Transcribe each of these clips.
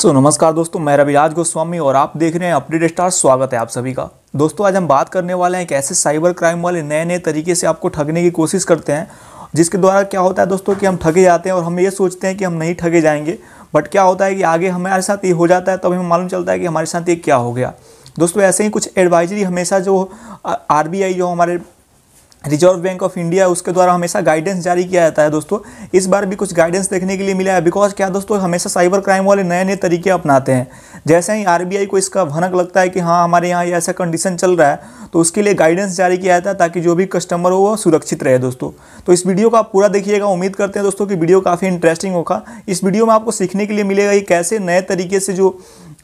सो so, नमस्कार दोस्तों मैं रविराज गोस्वामी और आप देख रहे हैं अपडेट स्टार स्वागत है आप सभी का दोस्तों आज हम बात करने वाले हैं कि ऐसे साइबर क्राइम वाले नए नए तरीके से आपको ठगने की कोशिश करते हैं जिसके द्वारा क्या होता है दोस्तों कि हम ठगे जाते हैं और हम ये सोचते हैं कि हम नहीं ठगे जाएंगे बट क्या होता है कि आगे हमारे साथ ये हो जाता है तब हमें मालूम चलता है कि हमारे साथ ये क्या हो गया दोस्तों ऐसे ही कुछ एडवाइजरी हमेशा जो आर जो हमारे रिजर्व बैंक ऑफ इंडिया उसके द्वारा हमेशा गाइडेंस जारी किया जाता है दोस्तों इस बार भी कुछ गाइडेंस देखने के लिए मिला है बिकॉज क्या दोस्तों हमेशा साइबर क्राइम वाले नए नए तरीके अपनाते हैं जैसे ही आरबीआई को इसका भनक लगता है कि हाँ हमारे यहाँ ये ऐसा कंडीशन चल रहा है तो उसके लिए गाइडेंस जारी किया जाता है ताकि जो भी कस्टमर हो वह सुरक्षित रहे दोस्तों तो इस वीडियो को आप पूरा देखिएगा उम्मीद करते हैं दोस्तों कि वीडियो काफ़ी इंटरेस्टिंग होगा इस वीडियो में आपको सीखने के लिए मिलेगा कि कैसे नए तरीके से जो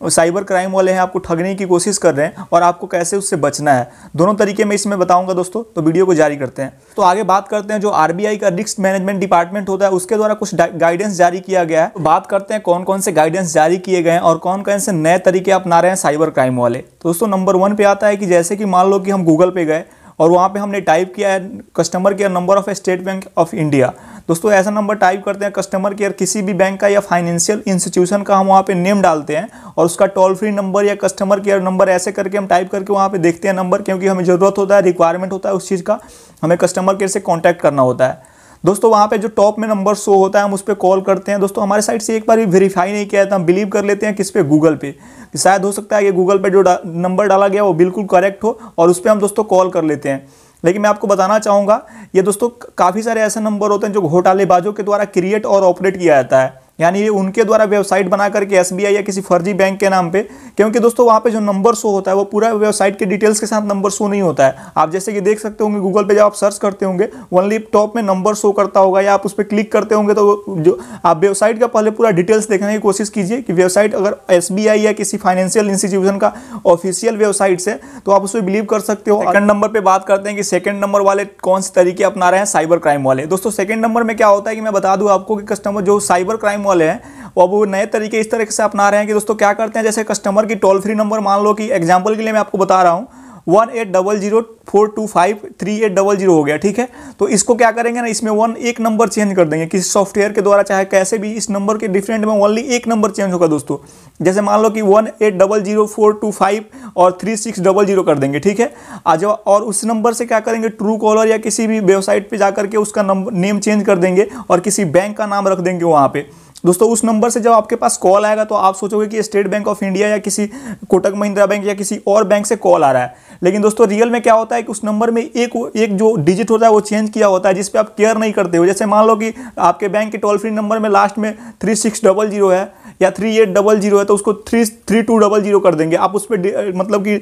साइबर क्राइम वाले हैं आपको ठगने की कोशिश कर रहे हैं और आपको कैसे उससे बचना है दोनों तरीके में इसमें बताऊंगा दोस्तों तो वीडियो को जारी करते हैं तो आगे बात करते हैं जो आरबीआई का रिस्क मैनेजमेंट डिपार्टमेंट होता है उसके द्वारा कुछ गाइडेंस जारी किया गया है तो बात करते हैं कौन कौन से गाइडेंस जारी किए गए हैं और कौन कौन से नए तरीके अपना रहे हैं साइबर क्राइम वाले दोस्तों नंबर वन पे आता है कि जैसे कि मान लो कि हम गूगल पे गए और वहाँ पे हमने टाइप किया है customer care number of State Bank of India दोस्तों ऐसा नंबर टाइप करते हैं कस्टमर केयर किसी भी बैंक का या फाइनेंशियल इंस्टीट्यूशन का हम वहाँ पे नेम डालते हैं और उसका टोल फ्री नंबर या कस्टमर केयर नंबर ऐसे करके हम टाइप करके वहाँ पे देखते हैं नंबर क्योंकि हमें ज़रूरत होता है रिक्वायरमेंट होता है उस चीज़ का हमें कस्टमर केयर से कॉन्टैक्ट करना होता है दोस्तों वहाँ पे जो टॉप में नंबर शो होता है हम उस पर कॉल करते हैं दोस्तों हमारे साइड से एक बार भी वेरीफाई नहीं किया जाता तो हम बिलीव कर लेते हैं किस पे गूगल पे कि शायद हो सकता है कि गूगल पे जो डा, नंबर डाला गया वो बिल्कुल करेक्ट हो और उस पर हम दोस्तों कॉल कर लेते हैं लेकिन मैं आपको बताना चाहूँगा ये दोस्तों काफ़ी सारे ऐसे नंबर होते हैं जो घोटालेबाजों के द्वारा क्रिएट और ऑपरेट किया जाता है यानी ये उनके द्वारा वेबसाइट बना करके एस या किसी फर्जी बैंक के नाम पे क्योंकि दोस्तों वहाँ पे जो नंबर शो होता है वो पूरा वेबसाइट के डिटेल्स के साथ नंबर शो नहीं होता है आप जैसे कि देख सकते होंगे गूगल पे जब आप सर्च करते होंगे ओनली टॉप में नंबर शो करता होगा या आप उस पर क्लिक करते होंगे तो जो आप वेबसाइट का पहले पूरा डिटेल्स देखने की कोशिश कीजिए कि वेबसाइट अगर एस या किसी फाइनेंशियल इंस्टीट्यूशन का ऑफिशियल वेबसाइट से तो आप उसमें बिलीव कर सकते हो सेकंड नंबर पर बात करते हैं कि सेकंड नंबर वाले कौन से तरीके अपना रहे हैं साइबर क्राइम वाले दोस्तों सेकंड नंबर में क्या होता है कि मैं बता दूँ आपको कि कस्टमर जो साइबर क्राइम एनिमल है अब वो नए तरीके इस तरीके से अपना रहे हैं कि दोस्तों क्या करते हैं जैसे कस्टमर की टोल फ्री नंबर मान लो कि एग्जाम्पल के लिए मैं आपको बता रहा हूँ one eight double zero four two five three eight double zero हो गया ठीक है तो इसको क्या करेंगे ना इसमें वन एक नंबर चेंज कर देंगे किसी सॉफ्टवेयर के द्वारा चाहे कैसे भी इस नंबर के डिफरेंट में ओनली एक नंबर चेंज होगा दोस्तों जैसे मान लो कि one eight double zero four two five और थ्री सिक्स डबल जीरो कर देंगे ठीक है आज और उस नंबर से क्या करेंगे ट्रू कॉलर या किसी भी वेबसाइट पर जा के उसका नंबर नेम चेंज कर देंगे और किसी बैंक का नाम रख देंगे वहाँ पर दोस्तों उस नंबर से जब आपके पास कॉल आएगा तो आप सोचोगे कि स्टेट बैंक ऑफ इंडिया या किसी कोटक महिंद्रा बैंक या किसी और बैंक से कॉल आ रहा है लेकिन दोस्तों रियल में क्या होता है कि उस नंबर में एक एक जो डिजिट होता है वो चेंज किया होता है जिस पर आप केयर नहीं करते हो जैसे मान लो कि आपके बैंक के टोल फ्री नंबर में लास्ट में थ्री सिक्स डबल जीरो है या थ्री एट डबल जीरो है तो उसको three three two double zero कर देंगे आप उस पर मतलब कि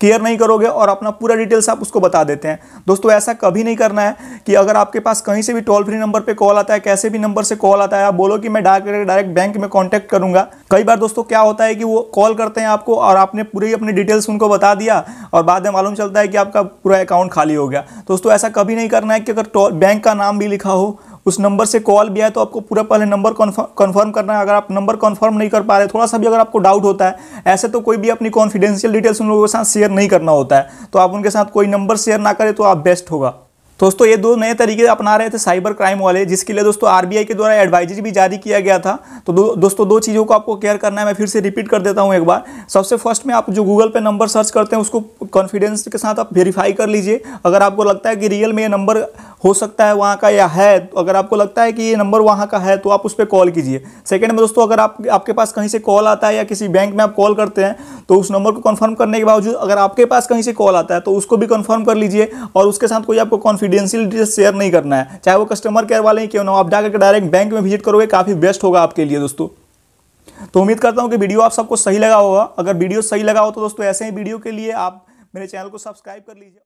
केयर नहीं करोगे और अपना पूरा डिटेल्स आप उसको बता देते हैं दोस्तों ऐसा कभी नहीं करना है कि अगर आपके पास कहीं से भी टोल फ्री नंबर पे कॉल आता है कैसे भी नंबर से कॉल आता है आप बोलो कि मैं डायरेक्ट डायरेक्ट बैंक में कॉन्टैक्ट करूंगा कई बार दोस्तों क्या होता है कि वो कॉल करते हैं आपको और आपने पूरी अपनी डिटेल्स उनको बता दिया और बाद में मालूम चलता है कि आपका पूरा अकाउंट खाली हो गया दोस्तों ऐसा कभी नहीं करना है कि अगर बैंक का नाम भी लिखा हो उस नंबर से कॉल भी आए तो आपको पूरा पहले नंबर कन्फर्म करना है अगर आप नंबर कन्फर्म नहीं कर पा रहे थोड़ा सा भी अगर आपको डाउट होता है ऐसे तो कोई भी अपनी कॉन्फिडेंशियल डिटेल्स उन लोगों के साथ शेयर नहीं करना होता है तो आप उनके साथ कोई नंबर शेयर ना करें तो आप बेस्ट होगा दोस्तों ये दो नए तरीके अपना रहे थे साइबर क्राइम वाले जिसके लिए दोस्तों आरबीआई के द्वारा एडवाइजरी भी जारी किया गया था तो दो, दोस्तों दो चीज़ों को आपको केयर करना है मैं फिर से रिपीट कर देता हूँ एक बार सबसे फर्स्ट में आप जो गूगल पे नंबर सर्च करते हैं उसको कॉन्फिडेंस के साथ आप वेरीफाई कर लीजिए अगर आपको लगता है कि रियल में ये नंबर हो सकता है वहाँ का या है तो अगर आपको लगता है कि ये नंबर वहाँ का है तो आप उस पर कॉल कीजिए सेकेंड में दोस्तों अगर आप आपके पास कहीं से कॉल आता है या किसी बैंक में आप कॉल करते हैं तो उस नंबर को कन्फर्म करने के बावजूद अगर आपके पास कहीं से कॉल आता है तो उसको भी कन्फर्म कर लीजिए और उसके साथ कोई आपको कॉन्फिडेंस कॉन्फिडेंशियल डिटेल्स शेयर नहीं करना है चाहे वो कस्टमर केयर वाले ही क्यों ना हो आप जाकर डायरेक्ट बैंक में विजिट करोगे काफ़ी बेस्ट होगा आपके लिए दोस्तों तो उम्मीद करता हूँ कि वीडियो आप सबको सही लगा होगा अगर वीडियो सही लगा हो तो दोस्तों ऐसे ही वीडियो के लिए आप मेरे चैनल को सब्सक्राइब कर लीजिए